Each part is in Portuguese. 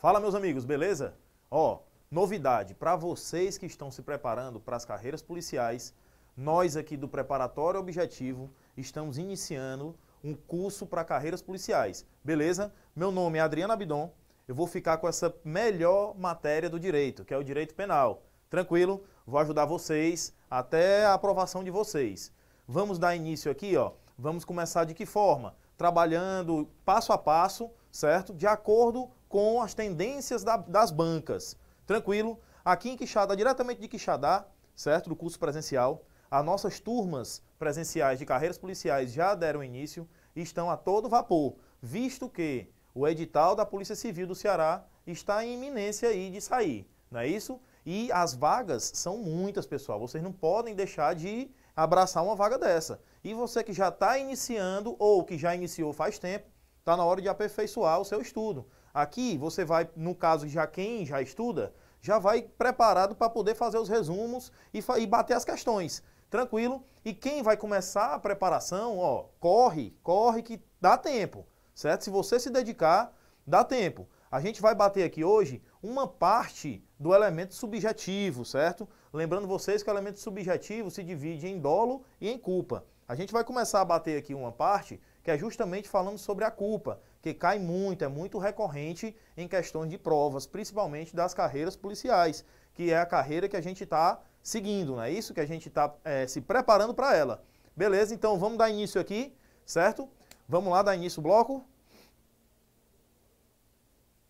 Fala, meus amigos, beleza? Ó, novidade para vocês que estão se preparando para as carreiras policiais, nós aqui do Preparatório Objetivo estamos iniciando um curso para carreiras policiais, beleza? Meu nome é Adriano Abidon, eu vou ficar com essa melhor matéria do direito, que é o direito penal. Tranquilo? Vou ajudar vocês até a aprovação de vocês. Vamos dar início aqui, ó. Vamos começar de que forma? Trabalhando passo a passo, certo? De acordo com as tendências da, das bancas. Tranquilo? Aqui em Quixadá, diretamente de Quixadá, certo? Do curso presencial, as nossas turmas presenciais de carreiras policiais já deram início e estão a todo vapor, visto que o edital da Polícia Civil do Ceará está em iminência aí de sair, não é isso? E as vagas são muitas, pessoal. Vocês não podem deixar de abraçar uma vaga dessa. E você que já está iniciando ou que já iniciou faz tempo, está na hora de aperfeiçoar o seu estudo. Aqui você vai, no caso já quem já estuda, já vai preparado para poder fazer os resumos e, e bater as questões. Tranquilo? E quem vai começar a preparação, ó, corre, corre que dá tempo, certo? Se você se dedicar, dá tempo. A gente vai bater aqui hoje uma parte do elemento subjetivo, certo? Lembrando vocês que o elemento subjetivo se divide em dolo e em culpa. A gente vai começar a bater aqui uma parte que é justamente falando sobre a culpa que cai muito, é muito recorrente em questões de provas, principalmente das carreiras policiais, que é a carreira que a gente está seguindo, não é isso? Que a gente está é, se preparando para ela. Beleza, então vamos dar início aqui, certo? Vamos lá dar início o bloco.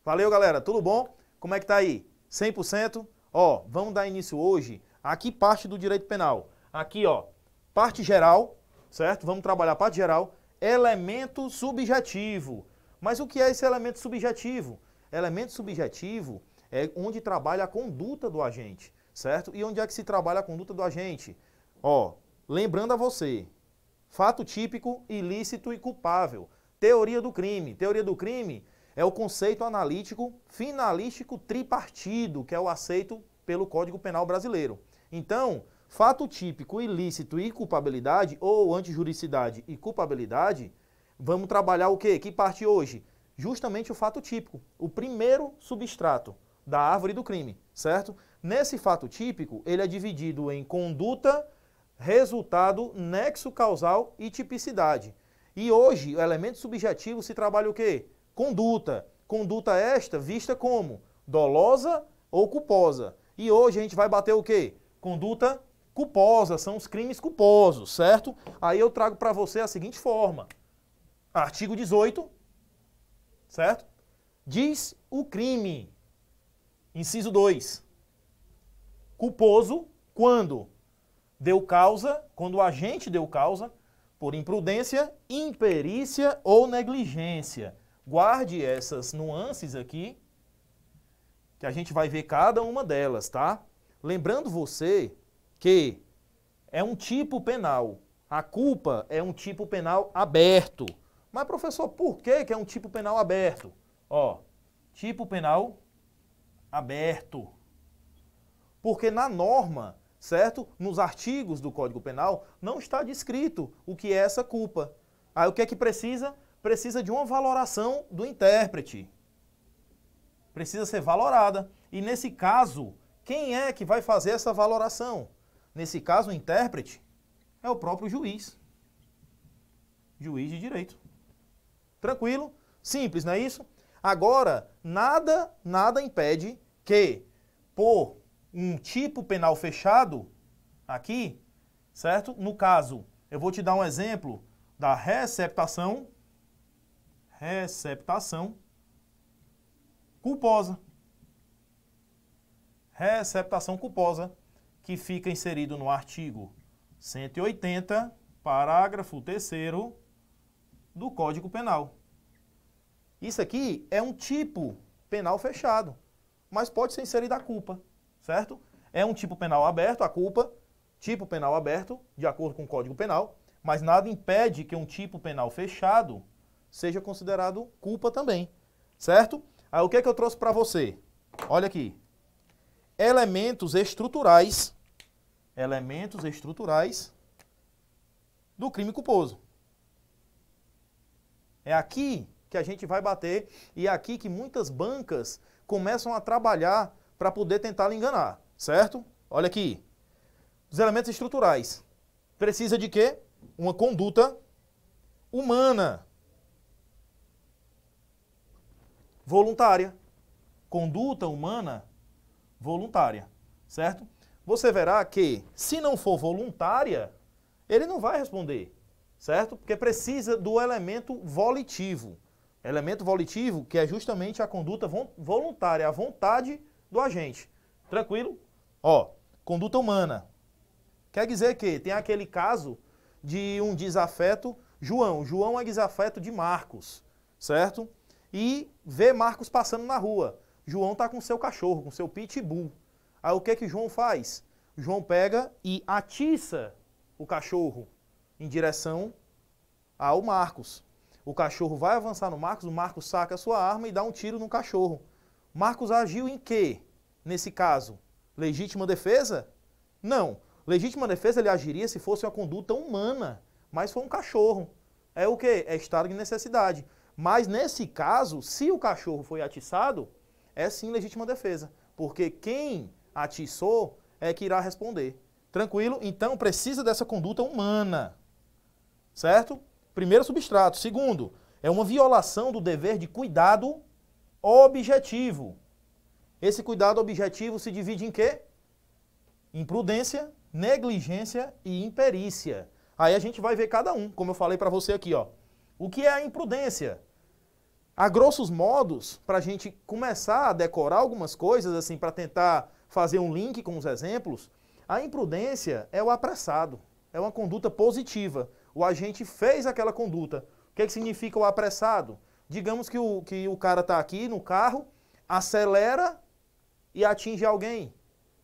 Valeu, galera, tudo bom? Como é que tá aí? 100%? Ó, vamos dar início hoje aqui parte do direito penal. Aqui, ó, parte geral, certo? Vamos trabalhar a parte geral. Elemento subjetivo. Mas o que é esse elemento subjetivo? Elemento subjetivo é onde trabalha a conduta do agente, certo? E onde é que se trabalha a conduta do agente? Ó, lembrando a você, fato típico, ilícito e culpável. Teoria do crime. Teoria do crime é o conceito analítico finalístico tripartido, que é o aceito pelo Código Penal brasileiro. Então, fato típico, ilícito e culpabilidade, ou antijuricidade e culpabilidade, Vamos trabalhar o quê? Que parte hoje? Justamente o fato típico, o primeiro substrato da árvore do crime, certo? Nesse fato típico, ele é dividido em conduta, resultado, nexo causal e tipicidade. E hoje, o elemento subjetivo se trabalha o quê? Conduta. Conduta esta vista como dolosa ou culposa. E hoje a gente vai bater o quê? Conduta culposa, são os crimes culposos, certo? Aí eu trago para você a seguinte forma artigo 18, certo? Diz o crime. Inciso 2. Culposo quando deu causa, quando o agente deu causa por imprudência, imperícia ou negligência. Guarde essas nuances aqui, que a gente vai ver cada uma delas, tá? Lembrando você que é um tipo penal. A culpa é um tipo penal aberto. Mas, professor, por que, que é um tipo penal aberto? Ó, tipo penal aberto. Porque na norma, certo? Nos artigos do Código Penal, não está descrito o que é essa culpa. Aí o que é que precisa? Precisa de uma valoração do intérprete. Precisa ser valorada. E nesse caso, quem é que vai fazer essa valoração? Nesse caso, o intérprete é o próprio juiz. Juiz de direito. Tranquilo? Simples, não é isso? Agora, nada, nada impede que por um tipo penal fechado aqui, certo? No caso, eu vou te dar um exemplo da receptação receptação culposa. Receptação culposa que fica inserido no artigo 180, parágrafo 3 do Código Penal. Isso aqui é um tipo penal fechado, mas pode ser inserida a culpa, certo? É um tipo penal aberto, a culpa, tipo penal aberto, de acordo com o Código Penal, mas nada impede que um tipo penal fechado seja considerado culpa também, certo? Aí o que é que eu trouxe para você? Olha aqui. Elementos estruturais, elementos estruturais do crime culposo. É aqui que a gente vai bater e é aqui que muitas bancas começam a trabalhar para poder tentar lhe enganar, certo? Olha aqui. Os elementos estruturais. Precisa de quê? Uma conduta humana. Voluntária. Conduta humana voluntária, certo? Você verá que, se não for voluntária, ele não vai responder certo? Porque precisa do elemento volitivo. Elemento volitivo que é justamente a conduta voluntária, a vontade do agente. Tranquilo? Ó, conduta humana. Quer dizer que tem aquele caso de um desafeto João. João é desafeto de Marcos, certo? E vê Marcos passando na rua. João tá com seu cachorro, com seu pitbull. Aí o que que João faz? João pega e atiça o cachorro, em direção ao Marcos. O cachorro vai avançar no Marcos, o Marcos saca a sua arma e dá um tiro no cachorro. Marcos agiu em quê nesse caso? Legítima defesa? Não. Legítima defesa ele agiria se fosse uma conduta humana, mas foi um cachorro. É o que? É estado de necessidade. Mas nesse caso, se o cachorro foi atiçado, é sim legítima defesa, porque quem atiçou é que irá responder. Tranquilo? Então precisa dessa conduta humana. Certo? Primeiro substrato. Segundo, é uma violação do dever de cuidado objetivo. Esse cuidado objetivo se divide em quê? Imprudência, negligência e imperícia. Aí a gente vai ver cada um, como eu falei para você aqui, ó. O que é a imprudência? A grossos modos, para a gente começar a decorar algumas coisas, assim, para tentar fazer um link com os exemplos, a imprudência é o apressado, é uma conduta positiva. O agente fez aquela conduta. O que, é que significa o apressado? Digamos que o, que o cara está aqui no carro, acelera e atinge alguém,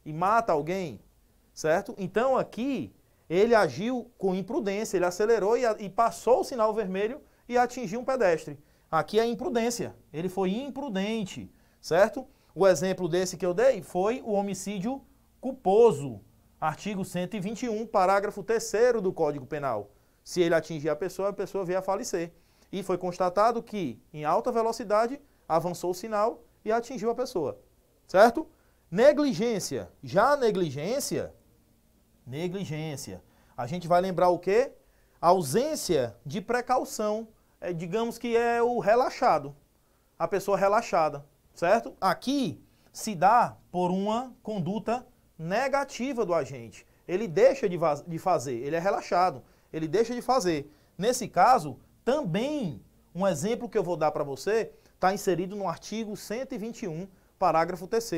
e mata alguém, certo? Então aqui ele agiu com imprudência, ele acelerou e, e passou o sinal vermelho e atingiu um pedestre. Aqui é imprudência, ele foi imprudente, certo? O exemplo desse que eu dei foi o homicídio culposo, artigo 121, parágrafo 3 do Código Penal. Se ele atingir a pessoa, a pessoa veio a falecer. E foi constatado que, em alta velocidade, avançou o sinal e atingiu a pessoa. Certo? Negligência. Já a negligência, negligência. A gente vai lembrar o quê? Ausência de precaução. É, digamos que é o relaxado. A pessoa relaxada, certo? Aqui se dá por uma conduta negativa do agente. Ele deixa de, de fazer, ele é relaxado ele deixa de fazer. Nesse caso, também um exemplo que eu vou dar para você está inserido no artigo 121, parágrafo 3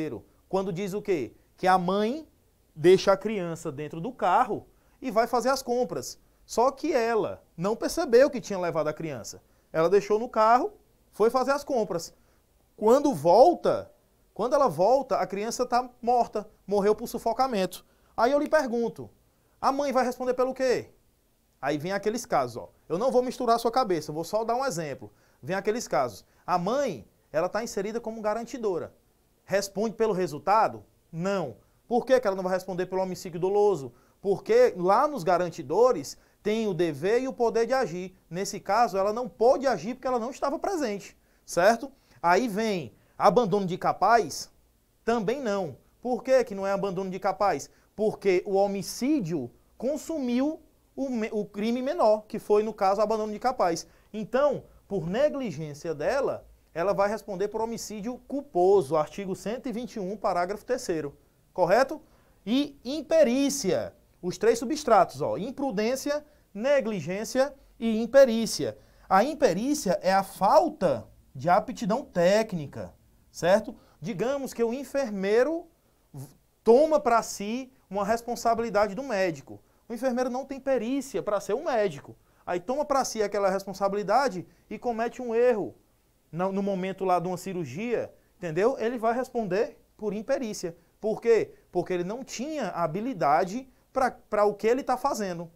quando diz o quê? Que a mãe deixa a criança dentro do carro e vai fazer as compras. Só que ela não percebeu que tinha levado a criança. Ela deixou no carro, foi fazer as compras. Quando volta, quando ela volta, a criança está morta, morreu por sufocamento. Aí eu lhe pergunto, a mãe vai responder pelo quê? Aí vem aqueles casos, ó. Eu não vou misturar a sua cabeça, vou só dar um exemplo. Vem aqueles casos. A mãe, ela está inserida como garantidora. Responde pelo resultado? Não. Por que, que ela não vai responder pelo homicídio doloso? Porque lá nos garantidores tem o dever e o poder de agir. Nesse caso, ela não pode agir porque ela não estava presente, certo? Aí vem abandono de capaz? Também não. Por que, que não é abandono de capaz? Porque o homicídio consumiu o, o crime menor, que foi, no caso, o abandono de capaz. Então, por negligência dela, ela vai responder por homicídio culposo, artigo 121, parágrafo 3 correto? E imperícia, os três substratos, ó, imprudência, negligência e imperícia. A imperícia é a falta de aptidão técnica, certo? Digamos que o enfermeiro toma para si uma responsabilidade do médico. O enfermeiro não tem perícia para ser um médico. Aí toma para si aquela responsabilidade e comete um erro no, momento lá de uma cirurgia, entendeu? Ele vai responder por imperícia. Por quê? Porque ele não tinha habilidade para o que ele está fazendo.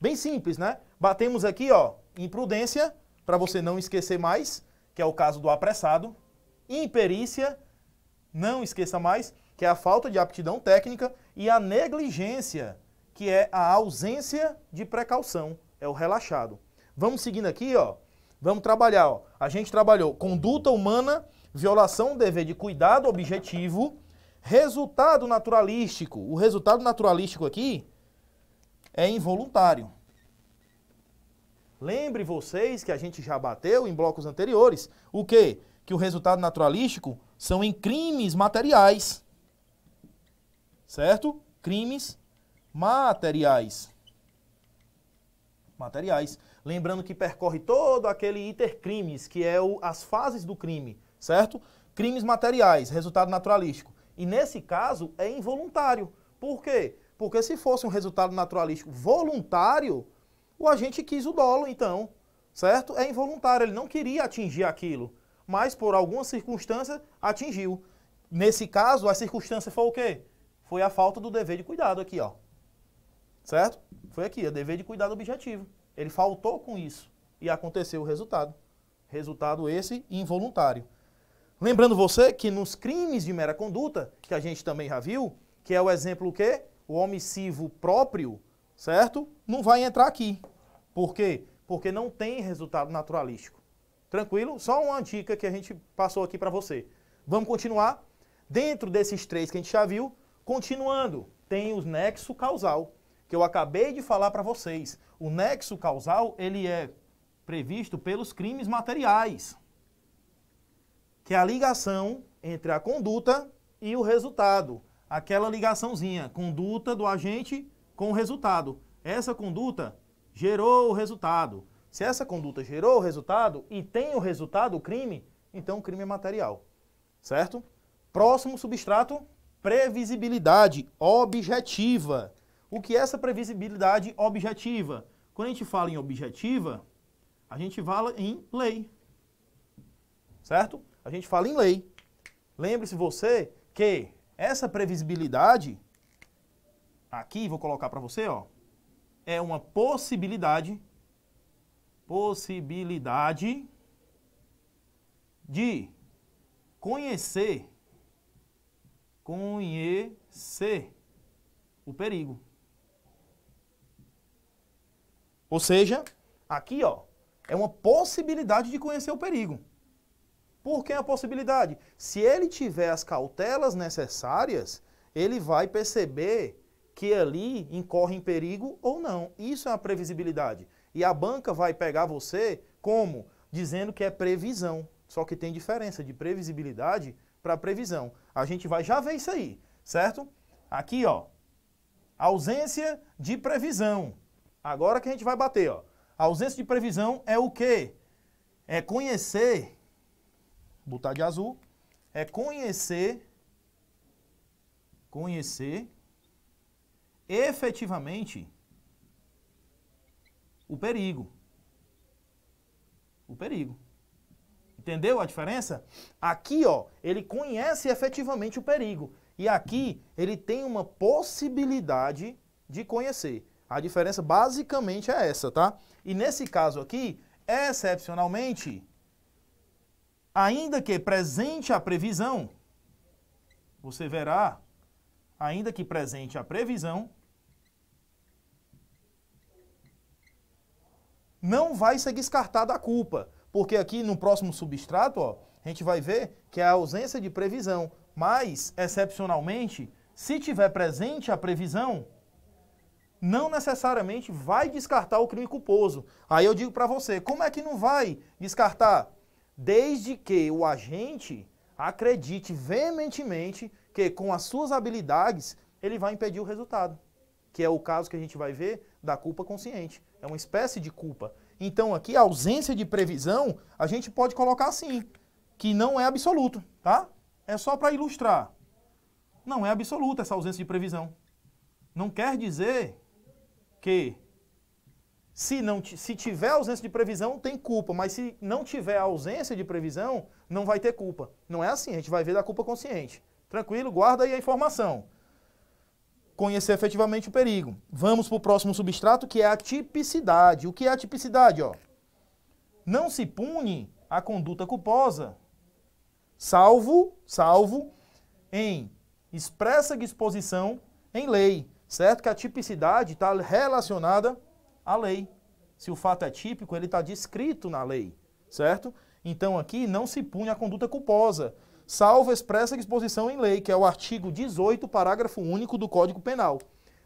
Bem simples, né? Batemos aqui, ó, imprudência, para você não esquecer mais, que é o caso do apressado. Imperícia, não esqueça mais, que é a falta de aptidão técnica. E a negligência, que é a ausência de precaução, é o relaxado. Vamos seguindo aqui, ó. Vamos trabalhar, ó. A gente trabalhou conduta humana, violação do dever de cuidado objetivo, resultado naturalístico. O resultado naturalístico aqui é involuntário. Lembre vocês que a gente já bateu em blocos anteriores, o quê? Que o resultado naturalístico são em crimes materiais. Certo? Crimes materiais. Materiais. Lembrando que percorre todo aquele iter crimes, que é o, as fases do crime, certo? Crimes materiais, resultado naturalístico. E nesse caso é involuntário. Por quê? Porque se fosse um resultado naturalístico voluntário, o agente quis o dolo, então, certo? É involuntário, ele não queria atingir aquilo, mas por alguma circunstância atingiu. Nesse caso, a circunstância foi o quê? Foi a falta do dever de cuidado aqui, ó. Certo? Foi aqui, a é dever de cuidar do objetivo. Ele faltou com isso e aconteceu o resultado. Resultado esse involuntário. Lembrando você que nos crimes de mera conduta, que a gente também já viu, que é o exemplo o quê? O omissivo próprio, certo? Não vai entrar aqui. Por quê? Porque não tem resultado naturalístico. Tranquilo? Só uma dica que a gente passou aqui para você. Vamos continuar? Dentro desses três que a gente já viu, continuando, tem o nexo causal que eu acabei de falar para vocês. O nexo causal, ele é previsto pelos crimes materiais, que é a ligação entre a conduta e o resultado. Aquela ligaçãozinha, conduta do agente com o resultado. Essa conduta gerou o resultado. Se essa conduta gerou o resultado e tem o resultado, o crime, então o crime é material. Certo? Próximo substrato, previsibilidade objetiva. O que é essa previsibilidade objetiva? Quando a gente fala em objetiva, a gente fala em lei. Certo? A gente fala em lei. Lembre-se você que essa previsibilidade, aqui vou colocar para você, ó, é uma possibilidade, possibilidade de conhecer, conhecer o perigo. Ou seja, aqui ó, é uma possibilidade de conhecer o perigo. Por que a possibilidade? Se ele tiver as cautelas necessárias, ele vai perceber que ali incorre em perigo ou não. Isso é uma previsibilidade. E a banca vai pegar você como? Dizendo que é previsão. Só que tem diferença de previsibilidade para previsão. A gente vai já ver isso aí, certo? Aqui, ó. Ausência de previsão. Agora que a gente vai bater, ó. A ausência de previsão é o quê? É conhecer, vou botar de azul, é conhecer, conhecer efetivamente o perigo. O perigo. Entendeu a diferença? Aqui, ó, ele conhece efetivamente o perigo. E aqui ele tem uma possibilidade de conhecer. A diferença basicamente é essa, tá? E nesse caso aqui, excepcionalmente, ainda que presente a previsão, você verá, ainda que presente a previsão, não vai ser descartada a culpa. Porque aqui no próximo substrato, ó, a gente vai ver que é a ausência de previsão. Mas, excepcionalmente, se tiver presente a previsão, não necessariamente vai descartar o crime culposo. Aí eu digo para você, como é que não vai descartar? Desde que o agente acredite veementemente que com as suas habilidades ele vai impedir o resultado, que é o caso que a gente vai ver da culpa consciente. É uma espécie de culpa. Então aqui a ausência de previsão, a gente pode colocar assim, que não é absoluto, tá? É só para ilustrar. Não é absoluta essa ausência de previsão. Não quer dizer que se, não, se tiver ausência de previsão, tem culpa, mas se não tiver ausência de previsão, não vai ter culpa. Não é assim, a gente vai ver da culpa consciente. Tranquilo, guarda aí a informação. Conhecer efetivamente o perigo. Vamos para o próximo substrato, que é a tipicidade. O que é a tipicidade? Ó? Não se pune a conduta culposa, salvo, salvo, em expressa disposição em lei certo? Que a tipicidade está relacionada à lei. Se o fato é típico, ele está descrito na lei, certo? Então aqui não se pune a conduta culposa, salvo expressa disposição em lei, que é o artigo 18, parágrafo único do Código Penal.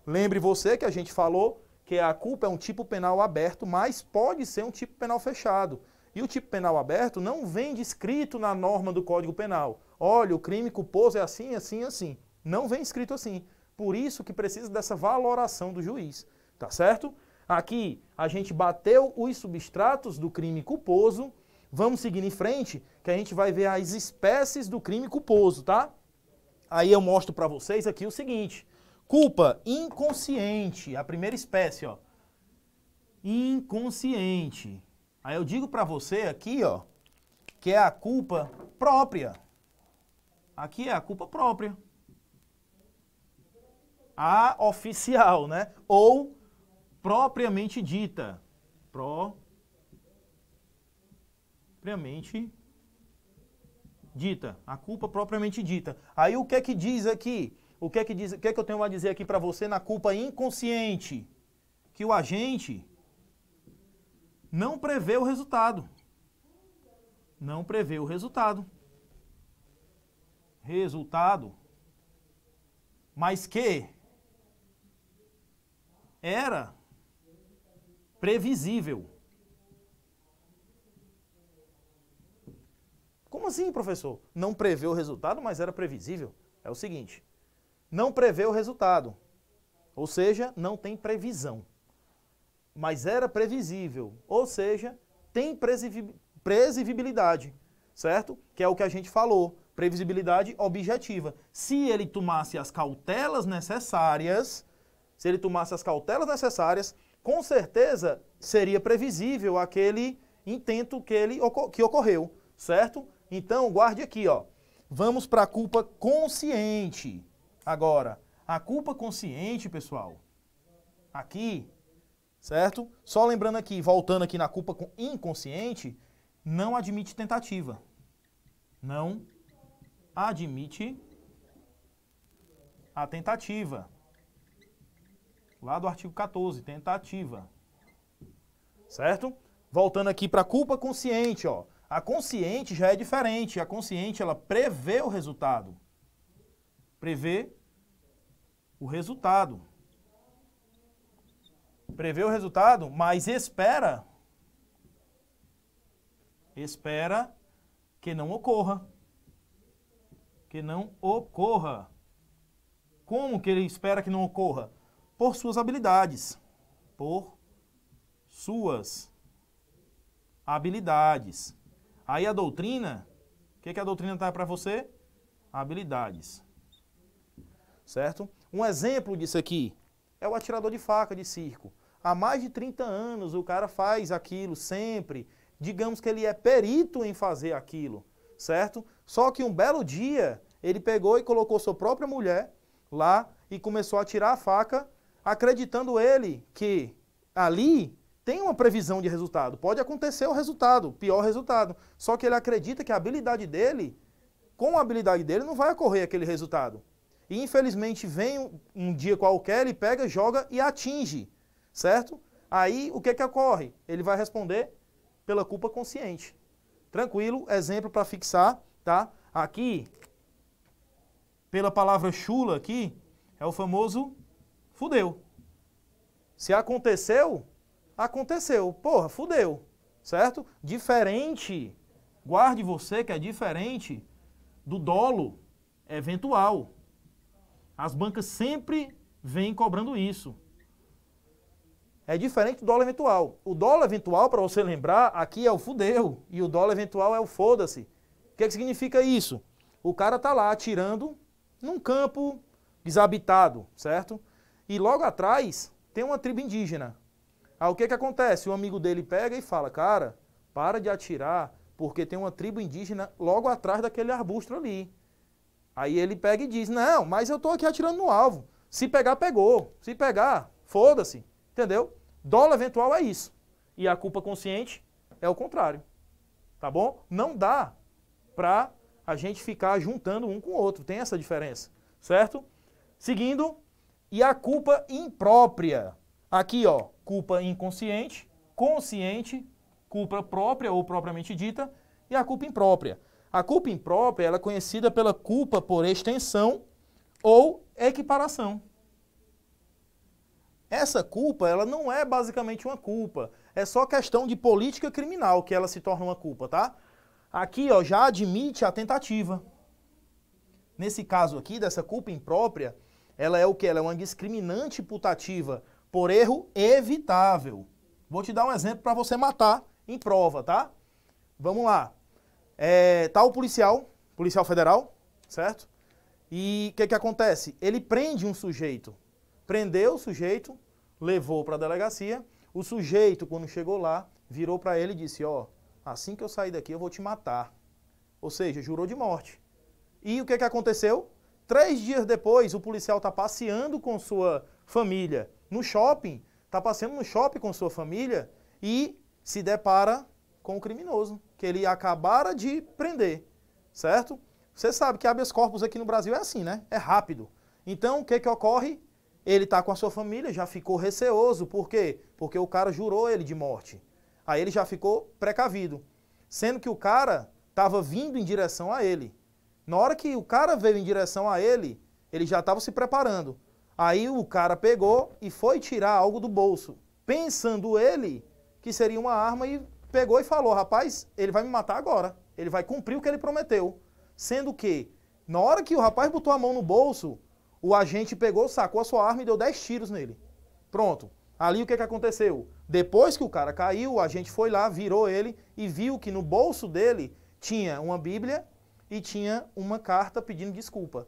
Lembre você que a gente falou que a culpa é um tipo penal aberto, mas pode ser um tipo penal fechado. E o tipo penal aberto não vem descrito na norma do Código Penal. Olha, o crime culposo é assim, assim, assim. Não vem escrito assim. Por isso que precisa dessa valoração do juiz, tá certo? Aqui a gente bateu os substratos do crime culposo. Vamos seguir em frente, que a gente vai ver as espécies do crime culposo, tá? Aí eu mostro para vocês aqui o seguinte: culpa inconsciente, a primeira espécie, ó. Inconsciente. Aí eu digo para você aqui, ó, que é a culpa própria. Aqui é a culpa própria a oficial, né? Ou propriamente dita. Propriamente dita. A culpa propriamente dita. Aí o que é que diz aqui? O que é que diz? O que é que eu tenho a dizer aqui para você na culpa inconsciente? Que o agente não prevê o resultado. Não prevê o resultado. Resultado. Mas que era previsível. Como assim, professor? Não prevê o resultado, mas era previsível? É o seguinte: não prevê o resultado, ou seja, não tem previsão. Mas era previsível, ou seja, tem previsibilidade, certo? Que é o que a gente falou, previsibilidade objetiva. Se ele tomasse as cautelas necessárias, se ele tomasse as cautelas necessárias, com certeza seria previsível aquele intento que, ele, que ocorreu, certo? Então, guarde aqui, ó. Vamos para a culpa consciente. Agora, a culpa consciente, pessoal, aqui, certo? Só lembrando aqui, voltando aqui na culpa inconsciente, não admite tentativa. Não admite a tentativa lá do artigo 14, tentativa. Certo? Voltando aqui para a culpa consciente, ó. A consciente já é diferente. A consciente, ela prevê o resultado. Prevê o resultado. Prevê o resultado, mas espera. Espera que não ocorra. Que não ocorra. Como que ele espera que não ocorra? por suas habilidades. Por suas habilidades. Aí a doutrina, o que, que a doutrina está para você? Habilidades. Certo? Um exemplo disso aqui é o atirador de faca de circo. Há mais de 30 anos o cara faz aquilo sempre. Digamos que ele é perito em fazer aquilo, certo? Só que um belo dia ele pegou e colocou sua própria mulher lá e começou a tirar a faca acreditando ele que ali tem uma previsão de resultado. Pode acontecer o resultado, pior resultado. Só que ele acredita que a habilidade dele, com a habilidade dele, não vai ocorrer aquele resultado. E infelizmente vem um, um dia qualquer, ele pega, joga e atinge, certo? Aí o que que ocorre? Ele vai responder pela culpa consciente. Tranquilo, exemplo para fixar, tá? Aqui, pela palavra chula aqui, é o famoso fudeu. Se aconteceu, aconteceu. Porra, fudeu. Certo? Diferente. Guarde você que é diferente do dolo eventual. As bancas sempre vêm cobrando isso. É diferente do dólar eventual. O dólar eventual, para você lembrar, aqui é o fudeu e o dólar eventual é o foda-se. O que, é que significa isso? O cara tá lá atirando num campo desabitado, certo? E logo atrás tem uma tribo indígena. Aí o que, que acontece? O amigo dele pega e fala, cara, para de atirar, porque tem uma tribo indígena logo atrás daquele arbusto ali. Aí ele pega e diz, não, mas eu estou aqui atirando no alvo. Se pegar, pegou. Se pegar, foda-se. Entendeu? Dólar eventual é isso. E a culpa consciente é o contrário. Tá bom? Não dá para a gente ficar juntando um com o outro. Tem essa diferença. Certo? Seguindo, e a culpa imprópria. Aqui, ó, culpa inconsciente, consciente, culpa própria ou propriamente dita e a culpa imprópria. A culpa imprópria ela é conhecida pela culpa por extensão ou equiparação. Essa culpa ela não é basicamente uma culpa, é só questão de política criminal que ela se torna uma culpa, tá? Aqui, ó, já admite a tentativa. Nesse caso aqui dessa culpa imprópria, ela é o que? Ela é uma discriminante putativa por erro evitável. Vou te dar um exemplo para você matar em prova, tá? Vamos lá. É, tá o policial, policial federal, certo? E o que, que acontece? Ele prende um sujeito. Prendeu o sujeito, levou para a delegacia. O sujeito, quando chegou lá, virou para ele e disse: Ó, assim que eu sair daqui eu vou te matar. Ou seja, jurou de morte. E o que, que aconteceu? Três dias depois, o policial está passeando com sua família no shopping, está passeando no shopping com sua família e se depara com o criminoso, que ele acabara de prender, certo? Você sabe que habeas corpus aqui no Brasil é assim, né? É rápido. Então, o que, que ocorre? Ele está com a sua família, já ficou receoso. Por quê? Porque o cara jurou ele de morte. Aí ele já ficou precavido. Sendo que o cara estava vindo em direção a ele. Na hora que o cara veio em direção a ele, ele já estava se preparando. Aí o cara pegou e foi tirar algo do bolso, pensando ele que seria uma arma e pegou e falou: "Rapaz, ele vai me matar agora. Ele vai cumprir o que ele prometeu". Sendo que na hora que o rapaz botou a mão no bolso, o agente pegou, sacou a sua arma e deu 10 tiros nele. Pronto. Ali o que, que aconteceu? Depois que o cara caiu, o agente foi lá, virou ele e viu que no bolso dele tinha uma Bíblia e tinha uma carta pedindo desculpa.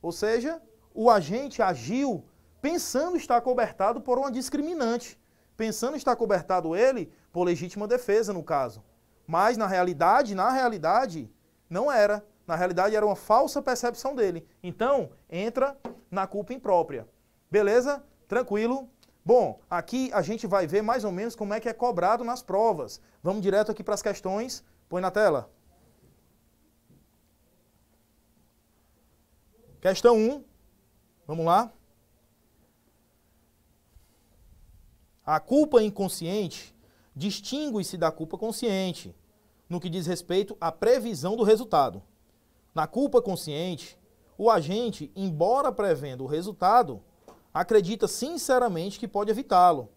Ou seja, o agente agiu pensando estar cobertado por uma discriminante, pensando estar cobertado ele por legítima defesa, no caso. Mas na realidade, na realidade, não era. Na realidade, era uma falsa percepção dele. Então, entra na culpa imprópria. Beleza? Tranquilo? Bom, aqui a gente vai ver mais ou menos como é que é cobrado nas provas. Vamos direto aqui para as questões. Põe na tela. Questão 1. Vamos lá. A culpa inconsciente distingue-se da culpa consciente no que diz respeito à previsão do resultado. Na culpa consciente, o agente, embora prevendo o resultado, acredita sinceramente que pode evitá-lo.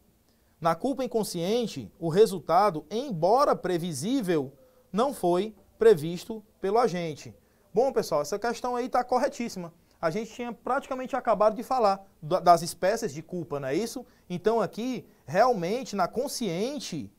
Na culpa inconsciente, o resultado, embora previsível, não foi previsto pelo agente. Bom, pessoal, essa questão aí está corretíssima. A gente tinha praticamente acabado de falar das espécies de culpa, não é isso? Então aqui, realmente, na consciente,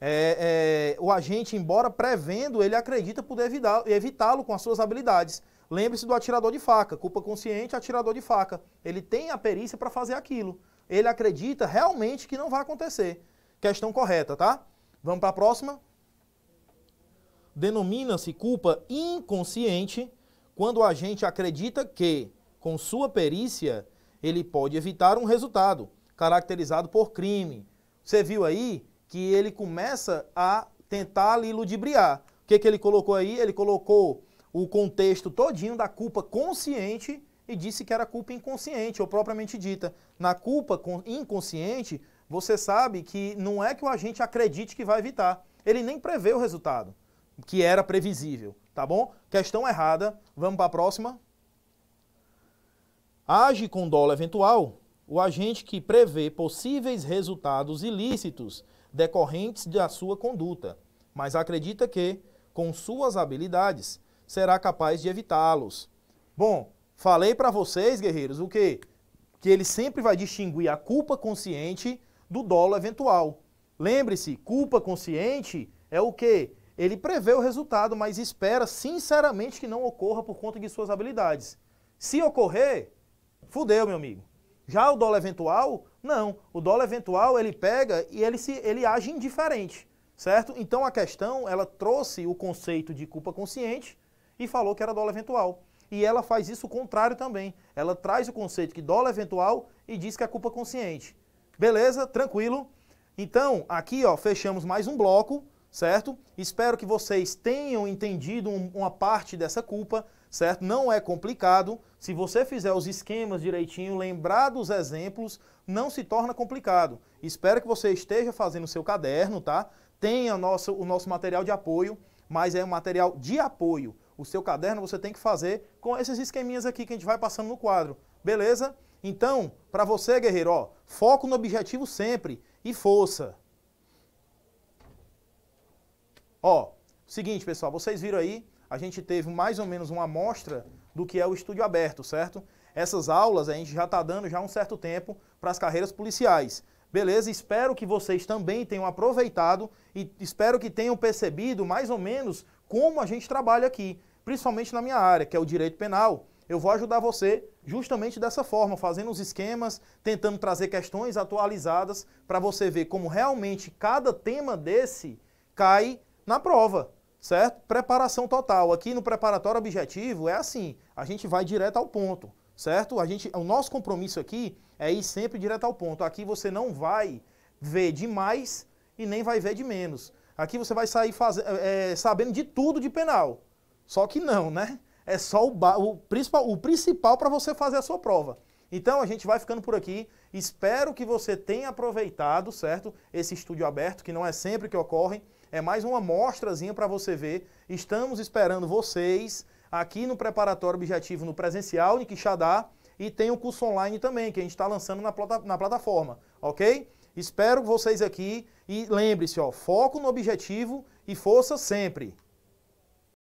é, é, o agente, embora prevendo, ele acredita poder evitá-lo com as suas habilidades. Lembre-se do atirador de faca, culpa consciente, atirador de faca. Ele tem a perícia para fazer aquilo. Ele acredita realmente que não vai acontecer. Questão correta, tá? Vamos para a próxima? denomina-se culpa inconsciente quando a gente acredita que, com sua perícia, ele pode evitar um resultado caracterizado por crime. Você viu aí que ele começa a tentar lhe ludibriar. O que, que ele colocou aí? Ele colocou o contexto todinho da culpa consciente e disse que era culpa inconsciente, ou propriamente dita. Na culpa inconsciente, você sabe que não é que o agente acredite que vai evitar. Ele nem prevê o resultado que era previsível, tá bom? Questão errada, vamos para a próxima. Age com dolo eventual o agente que prevê possíveis resultados ilícitos decorrentes da sua conduta, mas acredita que, com suas habilidades, será capaz de evitá-los. Bom, falei para vocês, guerreiros, o quê? Que ele sempre vai distinguir a culpa consciente do dolo eventual. Lembre-se, culpa consciente é o quê? ele prevê o resultado, mas espera sinceramente que não ocorra por conta de suas habilidades. Se ocorrer, fudeu, meu amigo. Já o dólar eventual, não. O dólar eventual ele pega e ele, se, ele age indiferente, certo? Então a questão, ela trouxe o conceito de culpa consciente e falou que era dólar eventual. E ela faz isso o contrário também. Ela traz o conceito de dólar eventual e diz que é culpa consciente. Beleza? Tranquilo? Então, aqui ó, fechamos mais um bloco certo? Espero que vocês tenham entendido uma parte dessa culpa, certo? Não é complicado. Se você fizer os esquemas direitinho, lembrar dos exemplos, não se torna complicado. Espero que você esteja fazendo o seu caderno, tá? Tenha nosso, o nosso material de apoio, mas é um material de apoio. O seu caderno você tem que fazer com esses esqueminhas aqui que a gente vai passando no quadro, beleza? Então, para você, guerreiro, ó, foco no objetivo sempre e força. Ó, seguinte, pessoal, vocês viram aí, a gente teve mais ou menos uma amostra do que é o estúdio aberto, certo? Essas aulas a gente já está dando já um certo tempo para as carreiras policiais. Beleza? Espero que vocês também tenham aproveitado e espero que tenham percebido mais ou menos como a gente trabalha aqui, principalmente na minha área, que é o direito penal. Eu vou ajudar você justamente dessa forma, fazendo os esquemas, tentando trazer questões atualizadas para você ver como realmente cada tema desse cai na prova, certo? Preparação total. Aqui no preparatório objetivo é assim, a gente vai direto ao ponto, certo? A gente, o nosso compromisso aqui é ir sempre direto ao ponto. Aqui você não vai ver de mais e nem vai ver de menos. Aqui você vai sair é, é, sabendo de tudo de penal. Só que não, né? É só o, o principal, o principal para você fazer a sua prova. Então a gente vai ficando por aqui. Espero que você tenha aproveitado, certo? Esse estúdio aberto, que não é sempre que ocorre é mais uma mostrazinha para você ver. Estamos esperando vocês aqui no preparatório objetivo no presencial em Quixadá e tem o curso online também, que a gente está lançando na, plata na plataforma, ok? Espero vocês aqui e lembre-se, ó, foco no objetivo e força sempre.